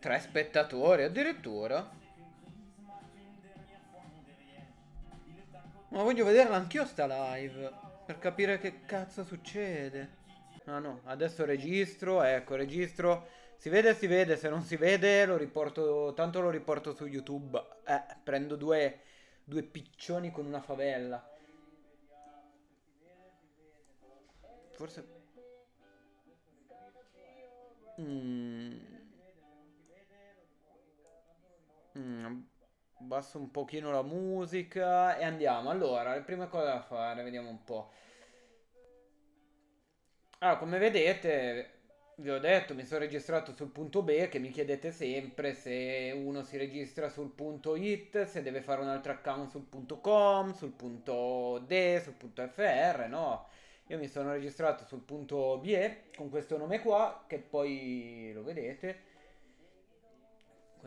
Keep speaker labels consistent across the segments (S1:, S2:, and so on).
S1: Tre spettatori addirittura. Ma voglio vederla anch'io sta live. Per capire che cazzo succede. Ah no, adesso registro, ecco, registro. Si vede, si vede, se non si vede lo riporto, tanto lo riporto su YouTube. Eh, prendo due, due piccioni con una favella. Forse... Mm. Mm, basso un pochino la musica e andiamo. Allora, le prime cose da fare, vediamo un po'. Allora, ah, come vedete, vi ho detto, mi sono registrato sul punto B che mi chiedete sempre se uno si registra sul punto it, se deve fare un altro account sul punto com, sul punto d, sul punto fr, no? Io mi sono registrato sul punto BE con questo nome qua che poi lo vedete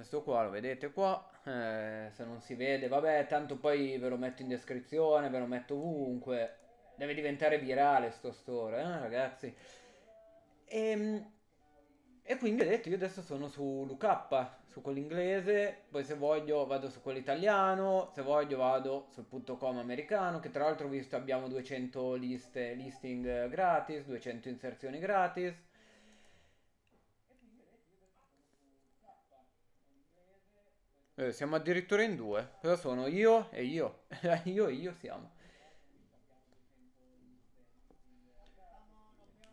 S1: questo qua lo vedete qua eh, se non si vede vabbè tanto poi ve lo metto in descrizione ve lo metto ovunque deve diventare virale sto store eh, ragazzi e, ehm, e, quindi vedete io adesso sono su Luca su quell'inglese poi se voglio vado su quell'italiano se voglio vado sul punto com americano che tra l'altro visto abbiamo 200 liste listing eh, gratis 200 inserzioni gratis Eh, siamo addirittura in due. Cosa sono? Io e io. io e io siamo.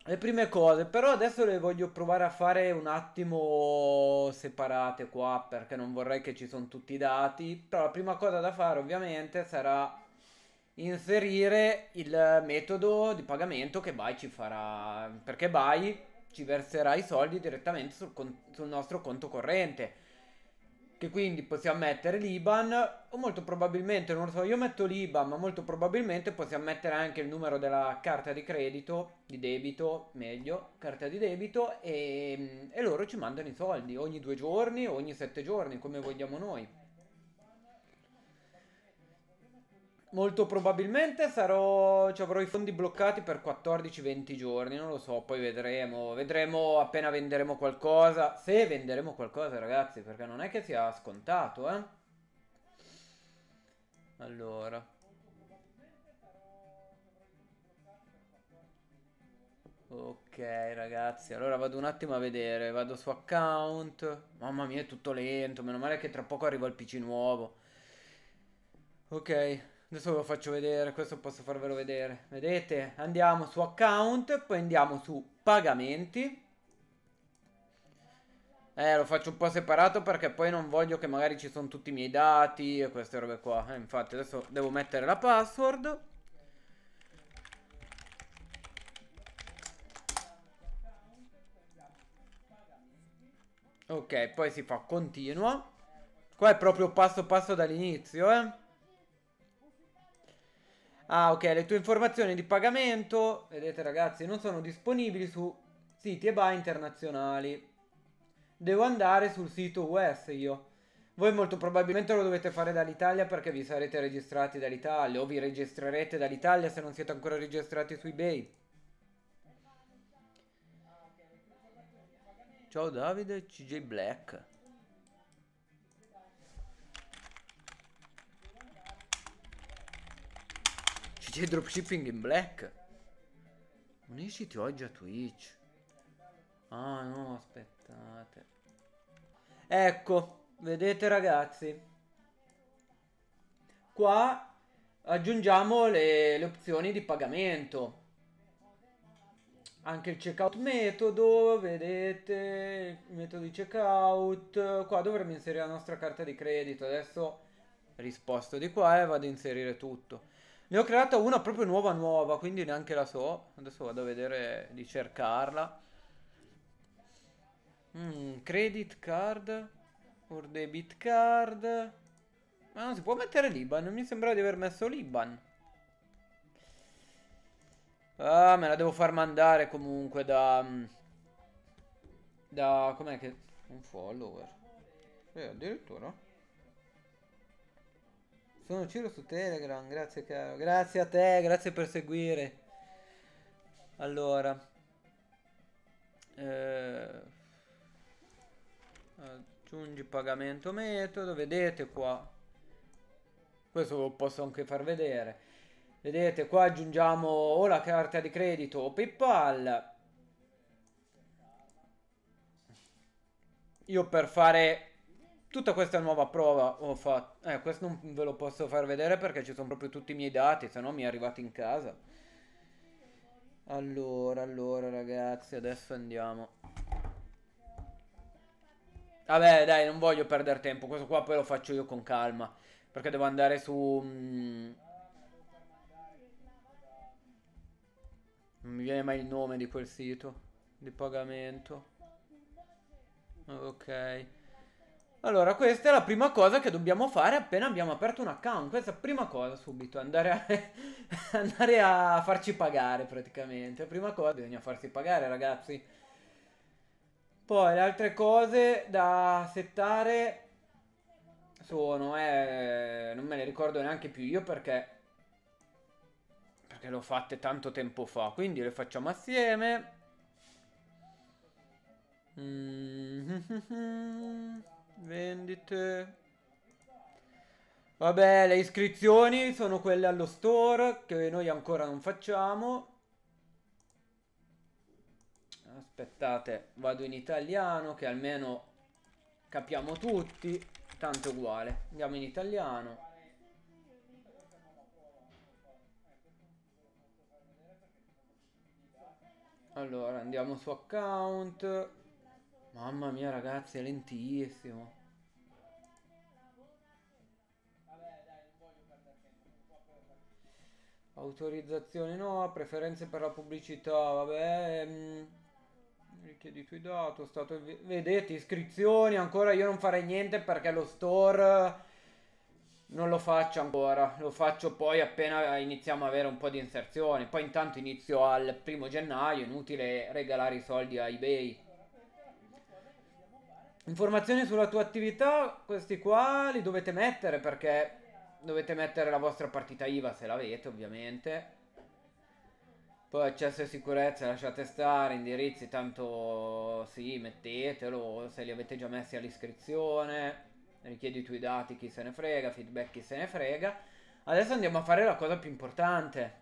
S1: Le prime cose, però adesso le voglio provare a fare un attimo separate qua, perché non vorrei che ci sono tutti i dati. Però la prima cosa da fare ovviamente sarà inserire il metodo di pagamento che Bai ci farà, perché Bai ci verserà i soldi direttamente sul, sul nostro conto corrente che quindi possiamo mettere l'IBAN o molto probabilmente, non lo so, io metto l'IBAN, ma molto probabilmente possiamo mettere anche il numero della carta di credito, di debito, meglio, carta di debito e, e loro ci mandano i soldi ogni due giorni, ogni sette giorni, come vogliamo noi. Molto probabilmente sarò, cioè avrò i fondi bloccati per 14-20 giorni, non lo so, poi vedremo, vedremo appena venderemo qualcosa, se venderemo qualcosa ragazzi, perché non è che sia scontato, eh. Allora. Ok ragazzi, allora vado un attimo a vedere, vado su account, mamma mia è tutto lento, meno male che tra poco arriva il PC nuovo. Ok. Adesso ve lo faccio vedere, questo posso farvelo vedere. Vedete? Andiamo su account, poi andiamo su pagamenti. Eh, lo faccio un po' separato perché poi non voglio che magari ci sono tutti i miei dati e queste robe qua. Eh, infatti adesso devo mettere la password. Ok, poi si fa continua. Qua è proprio passo passo dall'inizio, eh. Ah, ok, le tue informazioni di pagamento, vedete ragazzi, non sono disponibili su siti e buy internazionali. Devo andare sul sito US io. Voi molto probabilmente lo dovete fare dall'Italia perché vi sarete registrati dall'Italia o vi registrerete dall'Italia se non siete ancora registrati su eBay. Ciao Davide, CJ Black. c'è dropshipping in black. Unisciti oggi a Twitch. Ah no, aspettate. Ecco, vedete ragazzi. Qua aggiungiamo le, le opzioni di pagamento. Anche il checkout metodo, vedete, il metodo di checkout. Qua dovremmo inserire la nostra carta di credito. Adesso risposto di qua e vado a inserire tutto. Ne ho creata una proprio nuova nuova, quindi neanche la so. Adesso vado a vedere di cercarla. Mm, credit card or debit card. Ma non si può mettere l'Iban, non mi sembra di aver messo l'Iban. Ah, me la devo far mandare comunque da... Mm, da... com'è che... Un follower. Eh, addirittura... Sono Ciro su Telegram, grazie caro. Grazie a te, grazie per seguire. Allora. Eh, aggiungi pagamento metodo, vedete qua. Questo lo posso anche far vedere. Vedete qua aggiungiamo o la carta di credito o PayPal. Io per fare tutta questa nuova prova ho fatto. Eh, questo non ve lo posso far vedere perché ci sono proprio tutti i miei dati, se no mi è arrivato in casa. Allora, allora ragazzi, adesso andiamo. Vabbè, dai, non voglio perdere tempo. Questo qua poi lo faccio io con calma. Perché devo andare su... Mm. Non mi viene mai il nome di quel sito di pagamento. Ok. Allora, questa è la prima cosa che dobbiamo fare appena abbiamo aperto un account. Questa è la prima cosa subito, andare a, andare a farci pagare praticamente. La Prima cosa bisogna farsi pagare, ragazzi. Poi le altre cose da settare sono, eh, non me le ricordo neanche più io perché, perché le ho fatte tanto tempo fa. Quindi le facciamo assieme. Mm -hmm. Vendite. Vabbè, le iscrizioni sono quelle allo store che noi ancora non facciamo. Aspettate, vado in italiano che almeno capiamo tutti. Tanto uguale. Andiamo in italiano. Allora, andiamo su account. Mamma mia ragazzi, è lentissimo. Autorizzazione no, preferenze per la pubblicità, vabbè. Mh, mm, richiedi i tuoi dati, stato... Vedete, iscrizioni, ancora io non farei niente perché lo store non lo faccio ancora, lo faccio poi appena iniziamo a avere un po' di inserzioni. Poi intanto inizio al primo gennaio, inutile regalare i soldi a eBay. Informazioni sulla tua attività, questi qua li dovete mettere perché dovete mettere la vostra partita IVA se l'avete ovviamente. Poi accesso e sicurezza lasciate stare, indirizzi tanto sì mettetelo se li avete già messi all'iscrizione, richiedi i tuoi dati chi se ne frega, feedback chi se ne frega. Adesso andiamo a fare la cosa più importante.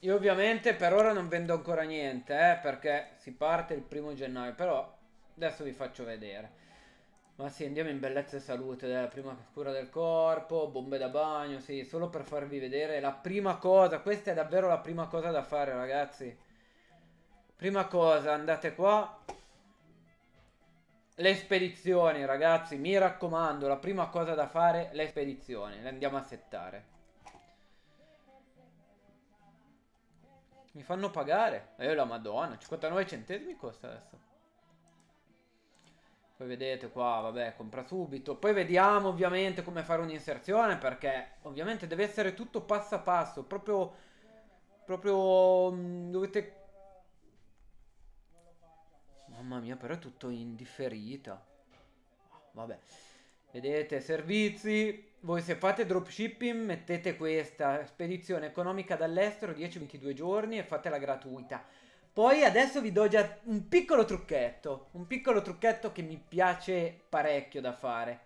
S1: Io ovviamente per ora non vendo ancora niente eh, perché si parte il primo gennaio però adesso vi faccio vedere. Ma sì, andiamo in bellezza e salute, la prima cura del corpo, bombe da bagno, sì, solo per farvi vedere la prima cosa, questa è davvero la prima cosa da fare ragazzi. Prima cosa, andate qua. Le spedizioni ragazzi, mi raccomando, la prima cosa da fare, le spedizioni, le andiamo a settare. Mi fanno pagare, e eh, io la madonna, 59 centesimi costa adesso poi vedete qua, vabbè, compra subito. Poi vediamo ovviamente come fare un'inserzione perché ovviamente deve essere tutto passo a passo, proprio, proprio mm, dovete... Mamma mia, però è tutto in Vabbè, vedete, servizi. Voi se fate dropshipping mettete questa spedizione economica dall'estero 10-22 giorni e fatela gratuita. Poi adesso vi do già un piccolo trucchetto, un piccolo trucchetto che mi piace parecchio da fare.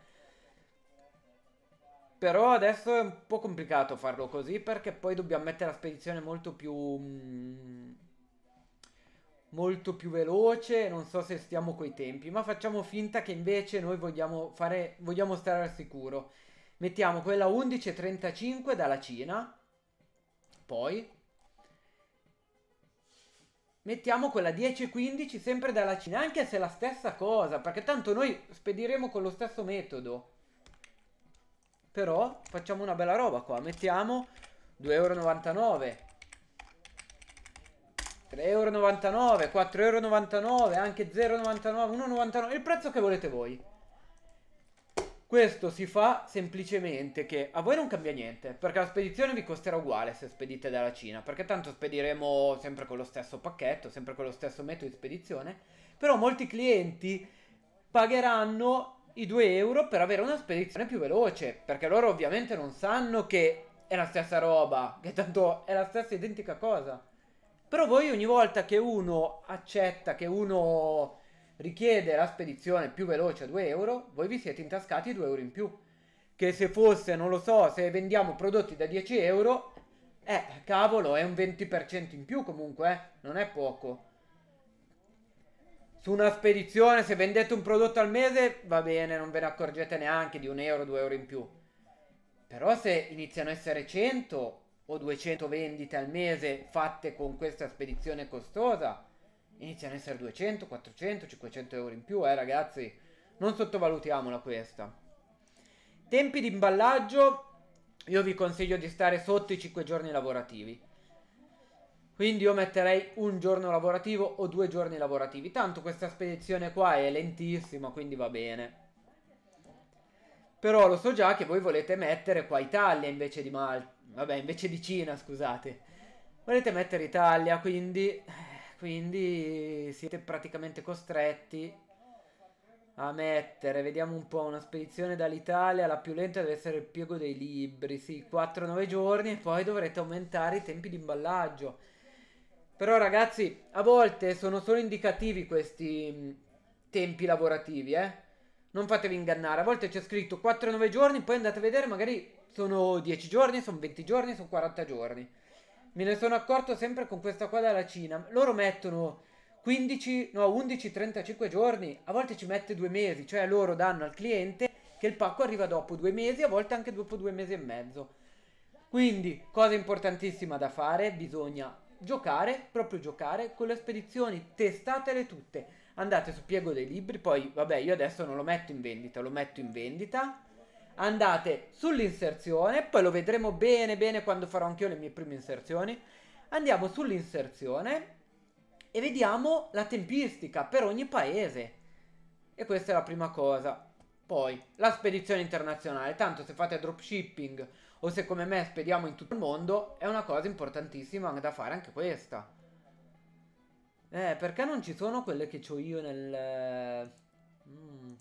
S1: Però adesso è un po' complicato farlo così perché poi dobbiamo mettere la spedizione molto più... Mh, mm, molto più veloce, non so se stiamo coi tempi, ma facciamo finta che invece noi vogliamo, fare, vogliamo stare al sicuro. Mettiamo quella 11.35 dalla Cina, poi mettiamo quella 10-15 sempre dalla Cina, anche se è la stessa cosa, perché tanto noi spediremo con lo stesso metodo. Però facciamo una bella roba qua, mettiamo 2,99€, 3,99€, 4,99€, anche 0,99€, 1,99€, il prezzo che volete voi. Questo si fa semplicemente che a voi non cambia niente, perché la spedizione vi costerà uguale se spedite dalla Cina, perché tanto spediremo sempre con lo stesso pacchetto, sempre con lo stesso metodo di spedizione, però molti clienti pagheranno i 2 euro per avere una spedizione più veloce, perché loro ovviamente non sanno che è la stessa roba, che tanto è la stessa identica cosa. Però voi ogni volta che uno accetta, che uno richiede la spedizione più veloce a 2 euro, voi vi siete intascati 2 euro in più. Che se fosse, non lo so, se vendiamo prodotti da 10 euro, eh, cavolo, è un 20% in più comunque, eh? non è poco. Su una spedizione, se vendete un prodotto al mese, va bene, non ve ne accorgete neanche di 1 euro, 2 euro in più. Però se iniziano a essere 100 o 200 vendite al mese fatte con questa spedizione costosa, iniziano a essere 200, 400, 500 euro in più, eh ragazzi, non sottovalutiamola questa. Tempi di imballaggio, io vi consiglio di stare sotto i 5 giorni lavorativi. Quindi io metterei un giorno lavorativo o due giorni lavorativi. Tanto questa spedizione qua è lentissima, quindi va bene. Però lo so già che voi volete mettere qua Italia invece di Malta. Vabbè, invece di Cina, scusate. Volete mettere Italia, quindi quindi siete praticamente costretti a mettere, vediamo un po', una spedizione dall'Italia, la più lenta deve essere il piego dei libri, sì, 4-9 giorni e poi dovrete aumentare i tempi di imballaggio. Però ragazzi, a volte sono solo indicativi questi mm, tempi lavorativi, eh. Non fatevi ingannare, a volte c'è scritto 4-9 giorni, poi andate a vedere, magari sono 10 giorni, sono 20 giorni, sono 40 giorni. Me ne sono accorto sempre con questa qua dalla Cina. Loro mettono 15, no, 11-35 giorni, a volte ci mette due mesi, cioè loro danno al cliente che il pacco arriva dopo due mesi, a volte anche dopo due mesi e mezzo. Quindi, cosa importantissima da fare, bisogna giocare, proprio giocare, con le spedizioni, testatele tutte. Andate su Piego dei Libri, poi vabbè io adesso non lo metto in vendita, lo metto in vendita andate sull'inserzione, poi lo vedremo bene bene quando farò anch'io le mie prime inserzioni. Andiamo sull'inserzione e vediamo la tempistica per ogni paese. E questa è la prima cosa. Poi, la spedizione internazionale. Tanto se fate dropshipping o se come me spediamo in tutto il mondo, è una cosa importantissima da fare anche questa. Eh, perché non ci sono quelle che ho io nel... Mm.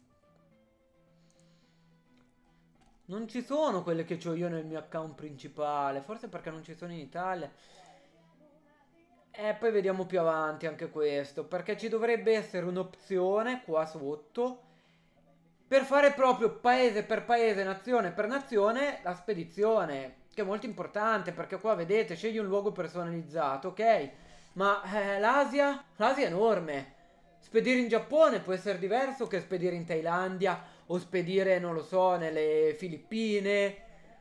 S1: Non ci sono quelle che ho io nel mio account principale. Forse perché non ci sono in Italia. E poi vediamo più avanti anche questo. Perché ci dovrebbe essere un'opzione qua sotto. Per fare proprio paese per paese, nazione per nazione, la spedizione. Che è molto importante perché qua vedete, scegli un luogo personalizzato, ok? Ma eh, l'Asia? L'Asia è enorme. Spedire in Giappone può essere diverso che spedire in Thailandia o spedire, non lo so, nelle Filippine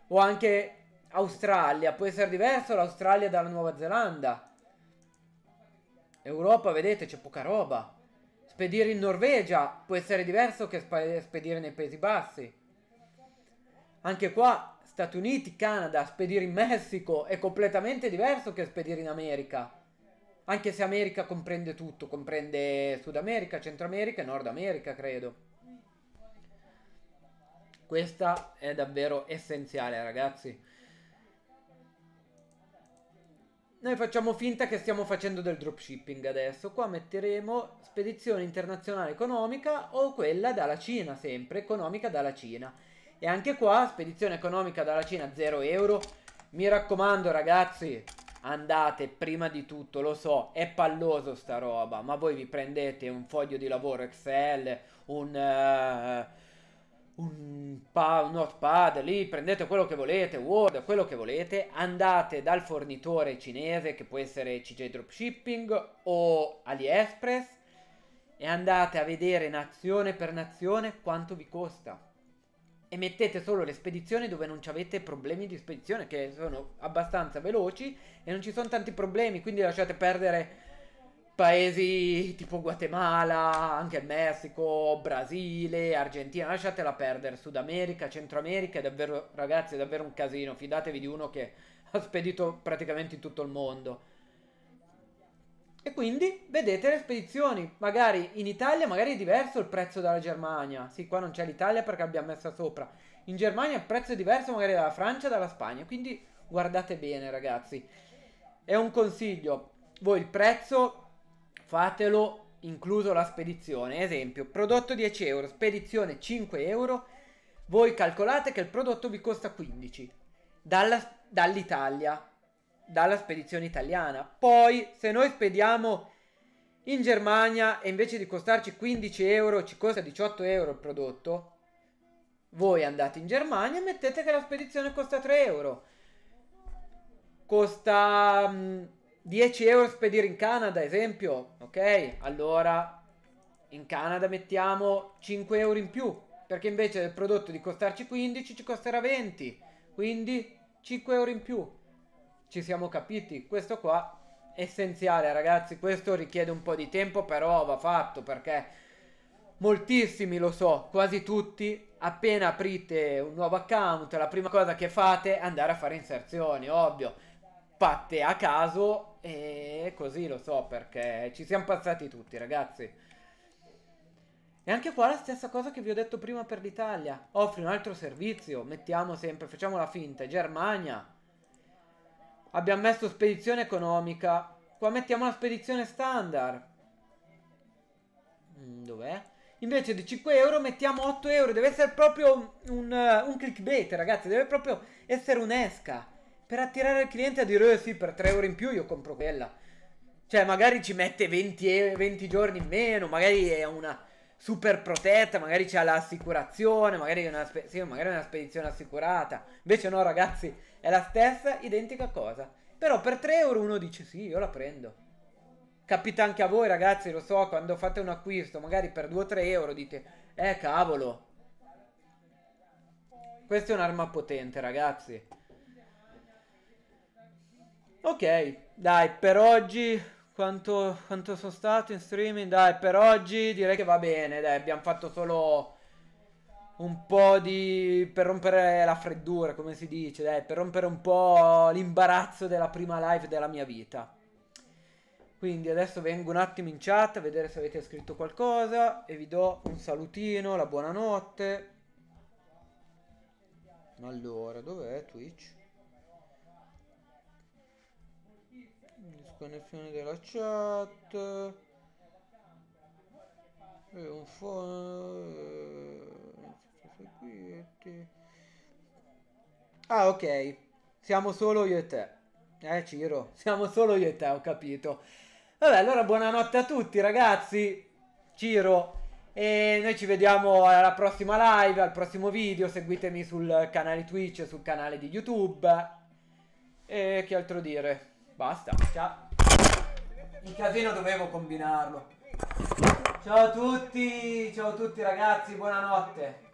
S1: o anche Australia. Può essere diverso l'Australia dalla Nuova Zelanda. Europa, vedete, c'è poca roba. Spedire in Norvegia può essere diverso che spedire nei Paesi Bassi. Anche qua, Stati Uniti, Canada, spedire in Messico è completamente diverso che spedire in America. Anche se America comprende tutto, comprende Sud America, Centro America e Nord America, credo. Questa è davvero essenziale ragazzi. Noi facciamo finta che stiamo facendo del dropshipping adesso. Qua metteremo spedizione internazionale economica o quella dalla Cina sempre, economica dalla Cina. E anche qua spedizione economica dalla Cina 0 euro. Mi raccomando ragazzi, andate prima di tutto, lo so, è palloso sta roba, ma voi vi prendete un foglio di lavoro Excel, un... Uh, un pa- notepad lì, prendete quello che volete, Word, quello che volete, andate dal fornitore cinese che può essere CJ Dropshipping o AliExpress e andate a vedere nazione per nazione quanto vi costa. E mettete solo le spedizioni dove non avete problemi di spedizione che sono abbastanza veloci e non ci sono tanti problemi, quindi lasciate perdere paesi tipo Guatemala, anche il Messico, Brasile, Argentina, lasciatela perdere, Sud America, Centro America, è davvero, ragazzi, è davvero un casino, fidatevi di uno che ha spedito praticamente in tutto il mondo. E quindi vedete le spedizioni, magari in Italia magari è diverso il prezzo dalla Germania, sì qua non c'è l'Italia perché l'abbiamo messa sopra, in Germania il prezzo è diverso magari dalla Francia e dalla Spagna, quindi guardate bene ragazzi, è un consiglio, voi il prezzo fatelo incluso la spedizione. Esempio, prodotto 10 euro, spedizione 5 euro, voi calcolate che il prodotto vi costa 15 dalla, dall'Italia, dalla spedizione italiana. Poi se noi spediamo in Germania e invece di costarci 15 euro ci costa 18 euro il prodotto, voi andate in Germania e mettete che la spedizione costa 3 euro. Costa... Mh, mm, 10 euro spedire in Canada, esempio, ok? Allora in Canada mettiamo 5 euro in più, perché invece del prodotto di costarci 15 ci costerà 20, quindi 5 euro in più. Ci siamo capiti, questo qua è essenziale ragazzi, questo richiede un po' di tempo, però va fatto perché moltissimi lo so, quasi tutti, appena aprite un nuovo account, la prima cosa che fate è andare a fare inserzioni, ovvio fatte a caso e così lo so perché ci siamo passati tutti ragazzi. E anche qua la stessa cosa che vi ho detto prima per l'Italia. Offri un altro servizio, mettiamo sempre, facciamo la finta, Germania. Abbiamo messo spedizione economica. Qua mettiamo la spedizione standard. Mm, dov'è? Invece di 5 euro mettiamo 8 euro. Deve essere proprio un, un, un clickbait, ragazzi. Deve proprio essere un'esca. Per attirare il cliente a dire, eh sì, per 3 euro in più io compro quella. Cioè, magari ci mette 20, 20 giorni in meno, magari è una super protetta, magari c'è l'assicurazione, magari è, una, sì, magari è una spedizione assicurata. Invece no, ragazzi, è la stessa identica cosa. Però per 3 euro uno dice sì, io la prendo. Capita anche a voi, ragazzi, lo so, quando fate un acquisto, magari per 2 3 euro dite, eh cavolo. Questa è un'arma potente, ragazzi. Ok, dai, per oggi quanto, quanto sono stato in streaming? Dai, per oggi direi che va bene, dai, abbiamo fatto solo un po' di... per rompere la freddura, come si dice, dai, per rompere un po' l'imbarazzo della prima live della mia vita. Quindi adesso vengo un attimo in chat a vedere se avete scritto qualcosa e vi do un salutino, la buonanotte. Allora, dov'è Twitch? Disconnessione della chat. E un fono. Eh, ah, ok. Siamo solo io e te. Eh, Ciro, siamo solo io e te, ho capito. Vabbè, allora buonanotte a tutti, ragazzi. Ciro. E noi ci vediamo alla prossima live, al prossimo video. Seguitemi sul canale Twitch, sul canale di YouTube. E che altro dire? Basta, ciao. Il casino dovevo combinarlo. Ciao a tutti, ciao a tutti ragazzi, buonanotte.